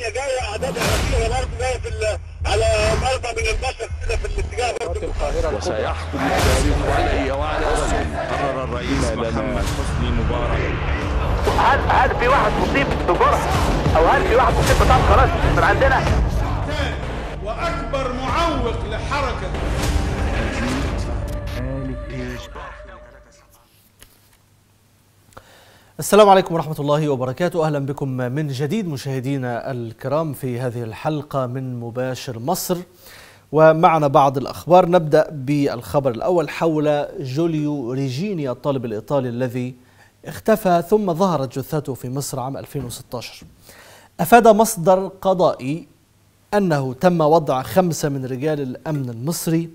الثانيه جايه اعداد كبيره برضه جايه في على مرمى من البشر كده في الاتجاه برضه وسيحكم التاريخ علي وعلى اسمي قرر الرئيس محمد حسني مبارك هل هل في واحد مصيب بجرح او هل في واحد مصيب بطعم خلاص من عندنا واكبر معوق لحركه السلام عليكم ورحمة الله وبركاته أهلا بكم من جديد مشاهدينا الكرام في هذه الحلقة من مباشر مصر ومعنا بعض الأخبار نبدأ بالخبر الأول حول جوليو ريجيني الطالب الإيطالي الذي اختفى ثم ظهرت جثته في مصر عام 2016 أفاد مصدر قضائي أنه تم وضع خمسة من رجال الأمن المصري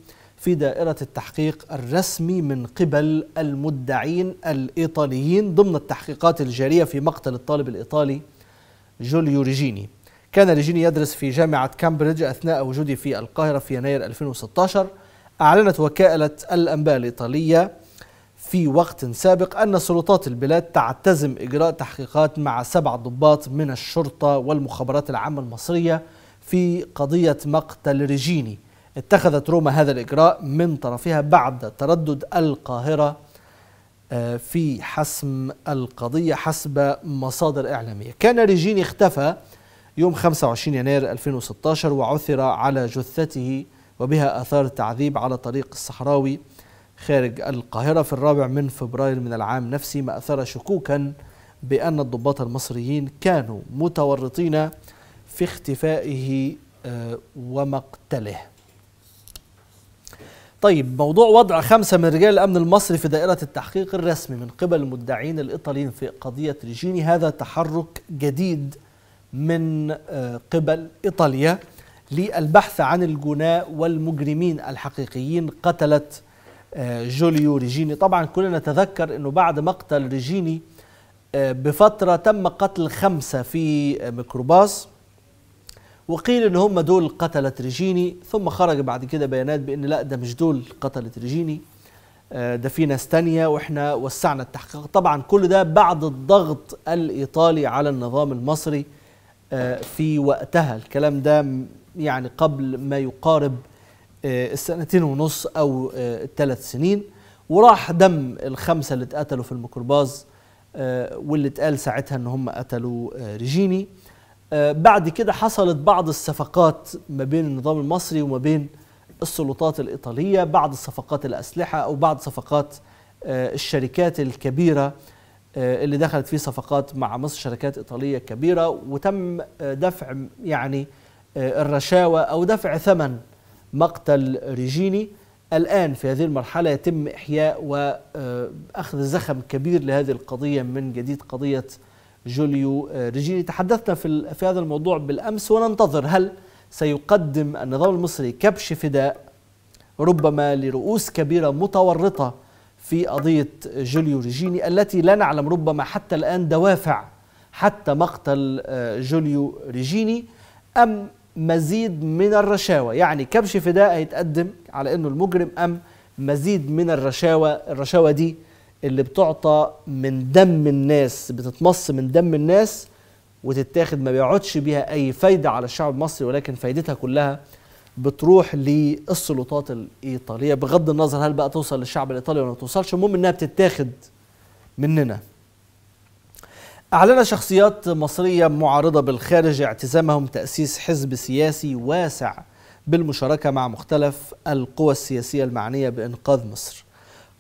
في دائرة التحقيق الرسمي من قبل المدعين الإيطاليين ضمن التحقيقات الجارية في مقتل الطالب الإيطالي جوليو ريجيني كان ريجيني يدرس في جامعة كامبريدج أثناء وجوده في القاهرة في يناير 2016 أعلنت وكالة الأنباء الإيطالية في وقت سابق أن سلطات البلاد تعتزم إجراء تحقيقات مع سبع ضباط من الشرطة والمخابرات العامة المصرية في قضية مقتل ريجيني اتخذت روما هذا الإجراء من طرفها بعد تردد القاهرة آه، في حسم القضية حسب مصادر إعلامية كان ريجيني اختفى يوم 25 يناير 2016 وعثر على جثته وبها آثار التعذيب على طريق الصحراوي خارج القاهرة في الرابع من فبراير من العام نفسه ما أثار شكوكا بأن الضباط المصريين كانوا متورطين في اختفائه آه، ومقتله طيب موضوع وضع خمسة من رجال الأمن المصري في دائرة التحقيق الرسمي من قبل المدعين الإيطاليين في قضية ريجيني هذا تحرك جديد من آه، قبل إيطاليا للبحث عن الجناء والمجرمين الحقيقيين قتلت آه، جوليو ريجيني طبعا كلنا نتذكر أنه بعد مقتل ريجيني آه، بفترة تم قتل خمسة في ميكروباص وقيل ان هم دول قتلة ريجيني ثم خرج بعد كده بيانات بان لا ده مش دول قتلة ريجيني آه، ده في ناس تانية واحنا وسعنا التحقيق طبعا كل ده بعد الضغط الايطالي على النظام المصري آه، في وقتها الكلام ده يعني قبل ما يقارب آه، السنتين ونص او الثلاث سنين وراح دم الخمسة اللي اتقتلوا في الميكروباز واللي اتقال ساعتها ان هم قتلوا ريجيني آه، بعد كده حصلت بعض الصفقات ما بين النظام المصري وما بين السلطات الإيطالية بعض صفقات الأسلحة أو بعض صفقات آه، الشركات الكبيرة آه، اللي دخلت في صفقات مع مصر شركات إيطالية كبيرة وتم دفع يعني الرشاوى أو دفع ثمن مقتل ريجيني الآن في هذه المرحلة يتم إحياء وأخذ زخم كبير لهذه القضية من جديد قضية جوليو آه، ريجيني تحدثنا في, في هذا الموضوع بالأمس وننتظر هل سيقدم النظام المصري كبش فداء ربما لرؤوس كبيرة متورطة في قضية جوليو ريجيني التي لا نعلم ربما حتى الآن دوافع حتى مقتل آه، جوليو ريجيني أم مزيد من الرشاوى يعني كبش فداء هيتقدم على أنه المجرم أم مزيد من الرشاوى الرشاوى دي اللي بتعطى من دم الناس بتتمص من دم الناس وتتاخد ما بيقعدش بيها اي فايده على الشعب المصري ولكن فايدتها كلها بتروح للسلطات الايطاليه بغض النظر هل بقى توصل للشعب الايطالي ولا ما توصلش المهم انها بتتاخد مننا أعلن شخصيات مصرية معارضة بالخارج اعتزامهم تأسيس حزب سياسي واسع بالمشاركة مع مختلف القوى السياسية المعنية بإنقاذ مصر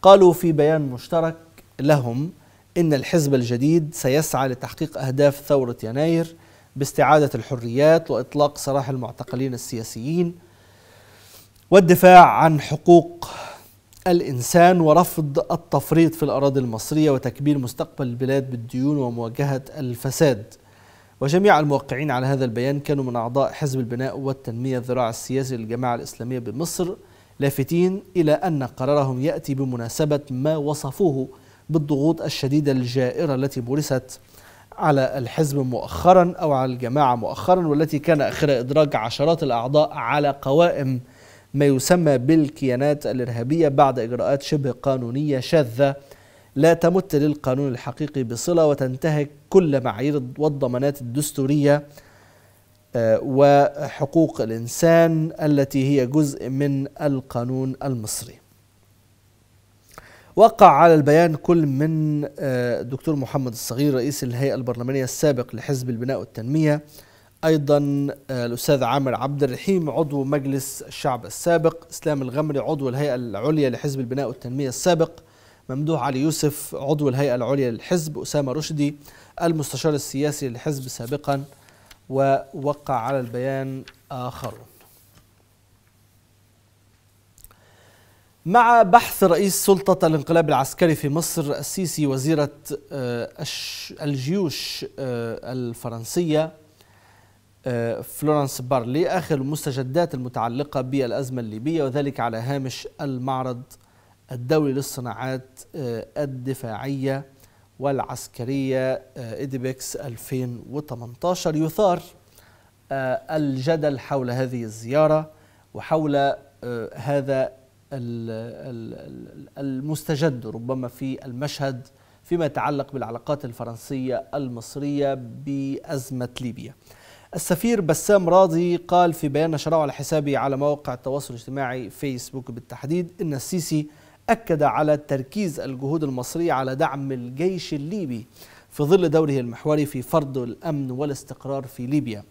قالوا في بيان مشترك لهم إن الحزب الجديد سيسعى لتحقيق أهداف ثورة يناير باستعادة الحريات وإطلاق سراح المعتقلين السياسيين والدفاع عن حقوق الإنسان ورفض التفريط في الأراضي المصرية وتكبير مستقبل البلاد بالديون ومواجهة الفساد وجميع الموقعين على هذا البيان كانوا من أعضاء حزب البناء والتنمية الذراع السياسي للجماعة الإسلامية بمصر لافتين إلى أن قرارهم يأتي بمناسبة ما وصفوه بالضغوط الشديدة الجائرة التي مورست على الحزب مؤخرا أو على الجماعة مؤخرا والتي كان آخر إدراج عشرات الأعضاء على قوائم ما يسمى بالكيانات الإرهابية بعد إجراءات شبه قانونية شاذة لا تمت للقانون الحقيقي بصلة وتنتهك كل معايير والضمانات الدستورية آه، وحقوق الإنسان التي هي جزء من القانون المصري وقع على البيان كل من الدكتور آه، محمد الصغير رئيس الهيئة البرلمانية السابق لحزب البناء والتنمية أيضا آه، الأستاذ عامر عبد الرحيم عضو مجلس الشعب السابق إسلام الغمري عضو الهيئة العليا لحزب البناء والتنمية السابق ممدوح علي يوسف عضو الهيئة العليا للحزب أسامة رشدي المستشار السياسي للحزب سابقا ووقع على البيان آخرون مع بحث رئيس سلطة الانقلاب العسكري في مصر السيسي وزيرة آه، الجيوش آه، الفرنسية آه، فلورنس بارلي آخر المستجدات المتعلقة بالأزمة الليبية وذلك على هامش المعرض الدولي للصناعات الدفاعية والعسكرية آه، إدبكس 2018 يثار آه، الجدل حول هذه الزيارة وحول آه، هذا المستجد ربما في المشهد فيما يتعلق بالعلاقات الفرنسية المصرية بأزمة ليبيا السفير بسام راضي قال في بيان نشره على حسابه على موقع التواصل الاجتماعي فيسبوك بالتحديد إن السيسي أكد على تركيز الجهود المصرية على دعم الجيش الليبي في ظل دوره المحوري في فرض الأمن والاستقرار في ليبيا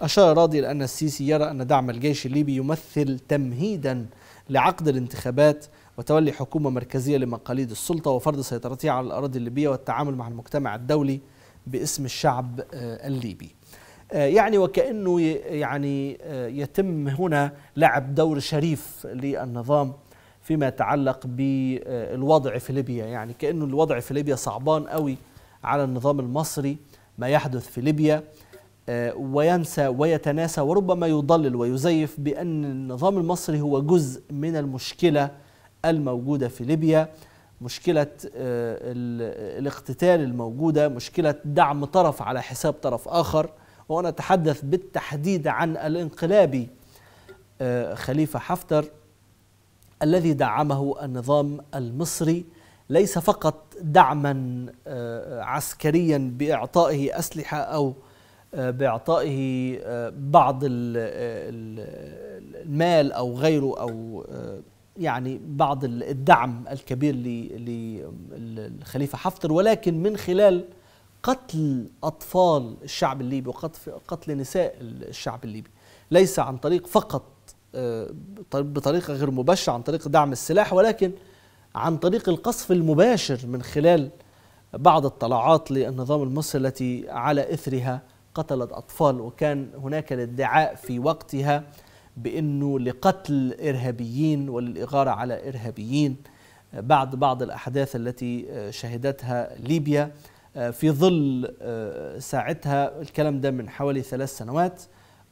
أشار راضي لأن السيسي يرى أن دعم الجيش الليبي يمثل تمهيدا لعقد الانتخابات وتولي حكومة مركزية لمقاليد السلطة وفرض سيطرتها على الأراضي الليبية والتعامل مع المجتمع الدولي باسم الشعب آه، الليبي آه، يعني وكأنه يعني آه، يتم هنا لعب دور شريف للنظام فيما يتعلق بالوضع في ليبيا يعني كأنه الوضع في ليبيا صعبان قوي على النظام المصري ما يحدث في ليبيا آه، وينسى ويتناسى وربما يضلل ويزيف بأن النظام المصري هو جزء من المشكلة الموجودة في ليبيا مشكلة آه، الاقتتال الموجودة مشكلة دعم طرف على حساب طرف آخر وأنا أتحدث بالتحديد عن الانقلابي آه، خليفة حفتر الذي دعمه النظام المصري ليس فقط دعما آه، عسكريا باعطائه اسلحه او آه، باعطائه آه، بعض المال او غيره او يعني بعض الدعم الكبير للخليفه حفتر ولكن من خلال قتل اطفال الشعب الليبي وقتل نساء الشعب الليبي ليس عن طريق فقط آه، بطريقه غير مباشره عن طريق دعم السلاح ولكن عن طريق القصف المباشر من خلال بعض الطلعات للنظام المصري التي على اثرها قتلت اطفال وكان هناك الادعاء في وقتها بانه لقتل ارهابيين وللاغاره على ارهابيين بعد بعض الاحداث التي آه، شهدتها ليبيا آه، في ظل ساعتها الكلام ده من حوالي ثلاث سنوات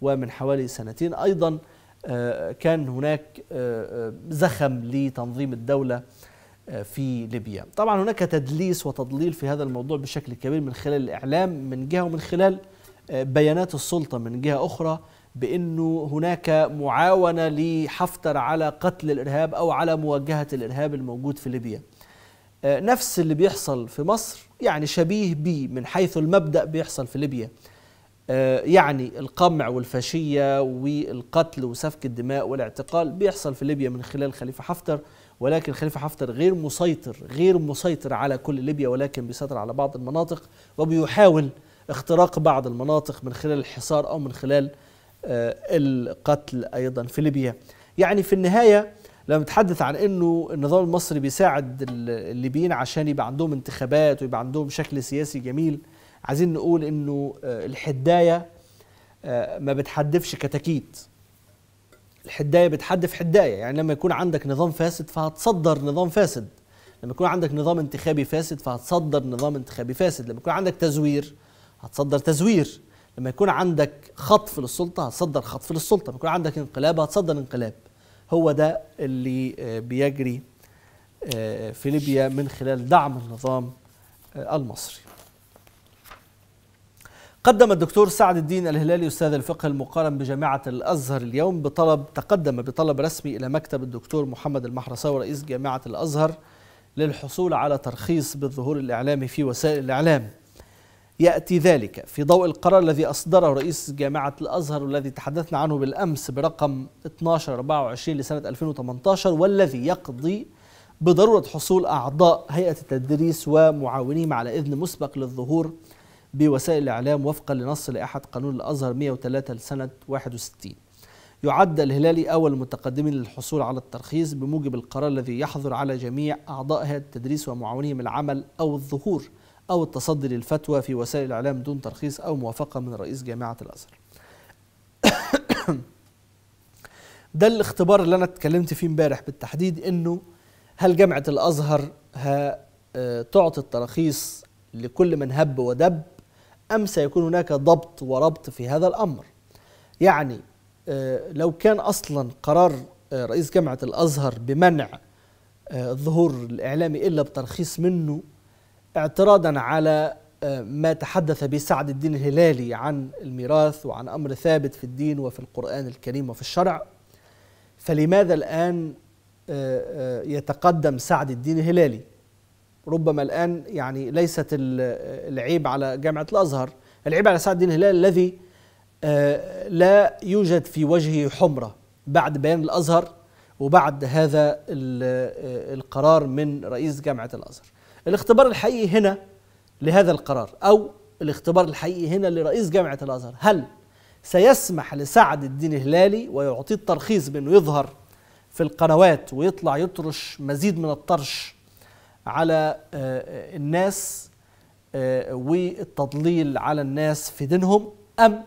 ومن حوالي سنتين ايضا آه، كان هناك آه، آه، زخم لتنظيم الدولة في ليبيا طبعا هناك تدليس وتضليل في هذا الموضوع بشكل كبير من خلال الإعلام من جهة ومن خلال بيانات السلطة من جهة أخرى بأنه هناك معاونة لحفتر على قتل الإرهاب أو على مواجهة الإرهاب الموجود في ليبيا نفس اللي بيحصل في مصر يعني شبيه بي من حيث المبدأ بيحصل في ليبيا آه، يعني القمع والفاشية والقتل وسفك الدماء والاعتقال بيحصل في ليبيا من خلال خليفة حفتر ولكن خليفة حفتر غير مسيطر غير مسيطر على كل ليبيا ولكن بيسيطر على بعض المناطق وبيحاول اختراق بعض المناطق من خلال الحصار أو من خلال آه، القتل أيضا في ليبيا يعني في النهاية لما تحدث عن انه النظام المصري بيساعد الليبيين عشان يبقى عندهم انتخابات ويبقى عندهم شكل سياسي جميل عايزين نقول انه آه، الحدايه آه، ما بتحدفش كتاكيت الحدايه بتحدف حدايه يعني لما يكون عندك نظام فاسد فهتصدر نظام فاسد لما يكون عندك نظام انتخابي فاسد فهتصدر نظام انتخابي فاسد لما يكون عندك تزوير هتصدر تزوير لما يكون عندك خطف للسلطه هتصدر خطف للسلطه لما يكون عندك انقلاب هتصدر انقلاب هو ده اللي آه، بيجري في ليبيا من خلال دعم النظام المصري قدم الدكتور سعد الدين الهلالي استاذ الفقه المقارن بجامعه الازهر اليوم بطلب تقدم بطلب رسمي الى مكتب الدكتور محمد المحرصاوي رئيس جامعه الازهر للحصول على ترخيص بالظهور الاعلامي في وسائل الاعلام. ياتي ذلك في ضوء القرار الذي اصدره رئيس جامعه الازهر والذي تحدثنا عنه بالامس برقم 1224 لسنه 2018 والذي يقضي بضروره حصول اعضاء هيئه التدريس ومعاونيهم على اذن مسبق للظهور بوسائل الإعلام وفقا لنص لائحة قانون الأزهر 103 لسنة 61 يعد الهلالي أول المتقدمين للحصول على الترخيص بموجب القرار الذي يحظر على جميع أعضاء هيئة التدريس ومعاونيهم العمل أو الظهور أو التصدي للفتوى في وسائل الإعلام دون ترخيص أو موافقة من رئيس جامعة الأزهر ده الاختبار اللي أنا اتكلمت فيه امبارح بالتحديد إنه هل جامعة الأزهر هتعطي آه، التراخيص لكل من هب ودب أم سيكون هناك ضبط وربط في هذا الأمر يعني آه، لو كان أصلا قرار آه، رئيس جامعة الأزهر بمنع الظهور آه، الإعلامي إلا بترخيص منه اعتراضا على ما تحدث به سعد الدين الهلالي عن الميراث وعن أمر ثابت في الدين وفي القرآن الكريم وفي الشرع فلماذا الآن يتقدم سعد الدين الهلالي ربما الآن يعني ليست العيب على جامعة الأزهر العيب على سعد الدين هلال الذي آه، لا يوجد في وجهه حمرة بعد بيان الأزهر وبعد هذا آه، القرار من رئيس جامعة الأزهر الاختبار الحقيقي هنا لهذا القرار أو الاختبار الحقيقي هنا لرئيس جامعة الأزهر هل سيسمح لسعد الدين هلالي ويعطيه الترخيص بأنه يظهر في القنوات ويطلع يطرش مزيد من الطرش على آه، آه، الناس آه، والتضليل على الناس في دينهم أم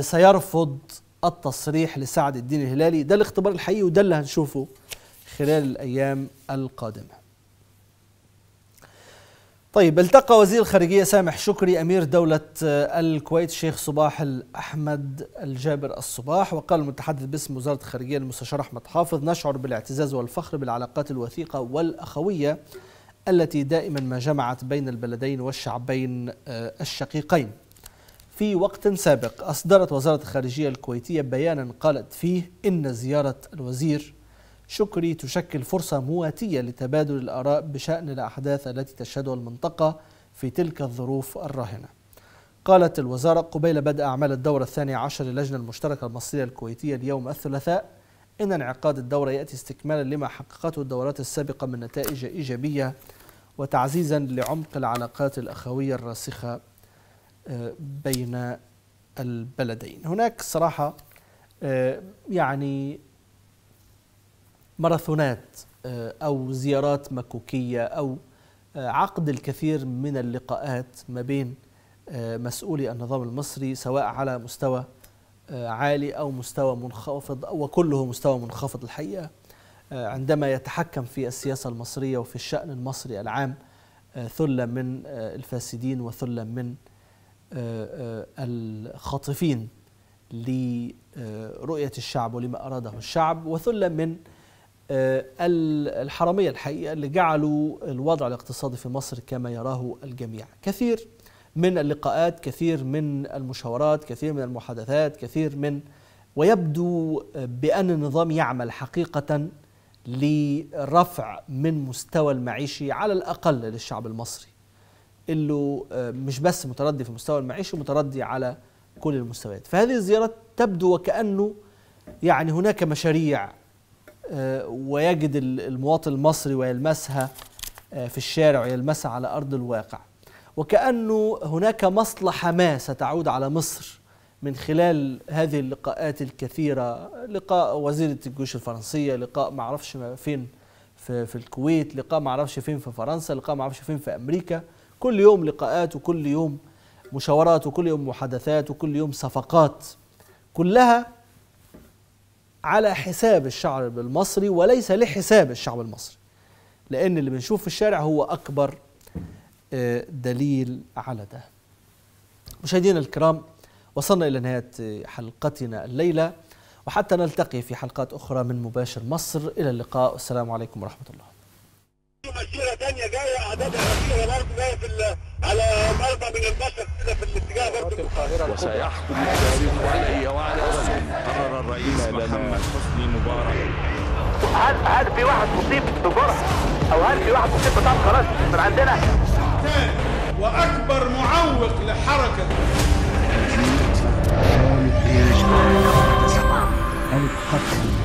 سيرفض التصريح لسعد الدين الهلالي ده الاختبار الحقيقي وده اللي هنشوفه خلال الأيام القادمة طيب التقى وزير الخارجية سامح شكري أمير دولة آه، الكويت الشيخ صباح الأحمد الجابر الصباح وقال المتحدث باسم وزارة الخارجية المستشار أحمد حافظ نشعر بالاعتزاز والفخر بالعلاقات الوثيقة والأخوية التي دائما ما جمعت بين البلدين والشعبين آه، الشقيقين في وقت سابق أصدرت وزارة الخارجية الكويتية بيانا قالت فيه إن زيارة الوزير شكري تشكل فرصة مواتية لتبادل الآراء بشأن الأحداث التي تشهدها المنطقة في تلك الظروف الراهنة قالت الوزارة قبيل بدء أعمال الدورة الثانية عشر للجنة المشتركة المصرية الكويتية اليوم الثلاثاء إن انعقاد الدورة يأتي استكمالا لما حققته الدورات السابقة من نتائج إيجابية وتعزيزا لعمق العلاقات الأخوية الراسخة آه، بين البلدين هناك صراحة آه، يعني ماراثونات آه، أو زيارات مكوكية أو آه، عقد الكثير من اللقاءات ما بين آه، مسؤولي النظام المصري سواء على مستوى عالي أو مستوى منخفض أو وكله مستوى منخفض الحقيقة عندما يتحكم في السياسة المصرية وفي الشأن المصري العام ثلة من الفاسدين وثلة من الخاطفين لرؤية الشعب ولما أراده الشعب وثلة من آه، الحرامية الحقيقة اللي جعلوا الوضع الاقتصادي في مصر كما يراه الجميع كثير من اللقاءات كثير من المشاورات كثير من المحادثات كثير من ويبدو بأن النظام يعمل حقيقة لرفع من مستوى المعيشي على الأقل للشعب المصري اللي آه، مش بس متردي في المستوى المعيشي متردي على كل المستويات فهذه الزيارات تبدو وكأنه يعني هناك مشاريع آه، ويجد المواطن المصري ويلمسها آه، في الشارع ويلمسها على أرض الواقع وكأنه هناك مصلحة ما ستعود على مصر من خلال هذه اللقاءات الكثيرة لقاء وزيرة الجيوش الفرنسية لقاء معرفش فين في, في الكويت لقاء معرفش فين في فرنسا لقاء معرفش فين في أمريكا كل يوم لقاءات وكل يوم مشاورات وكل يوم محادثات وكل يوم صفقات كلها على حساب الشعب المصري وليس لحساب الشعب المصري لأن اللي بنشوف في الشارع هو أكبر آه، دليل على ده مشاهدينا الكرام وصلنا إلى نهاية آه، حلقتنا الليلة وحتى نلتقي في حلقات أخرى من مباشر مصر إلى اللقاء والسلام عليكم ورحمة الله مسيره تانية جايه اعدادها كبيره برضه جايه في على مربع من البشر كده في الاتجاه برضه وسيحكم التاريخ علي وعلى قرر الرئيس محمد هل هل في واحد مصيب بجرح او هل في واحد مصيب بطعم خلاص من عندنا واكبر معوق لحركه القتل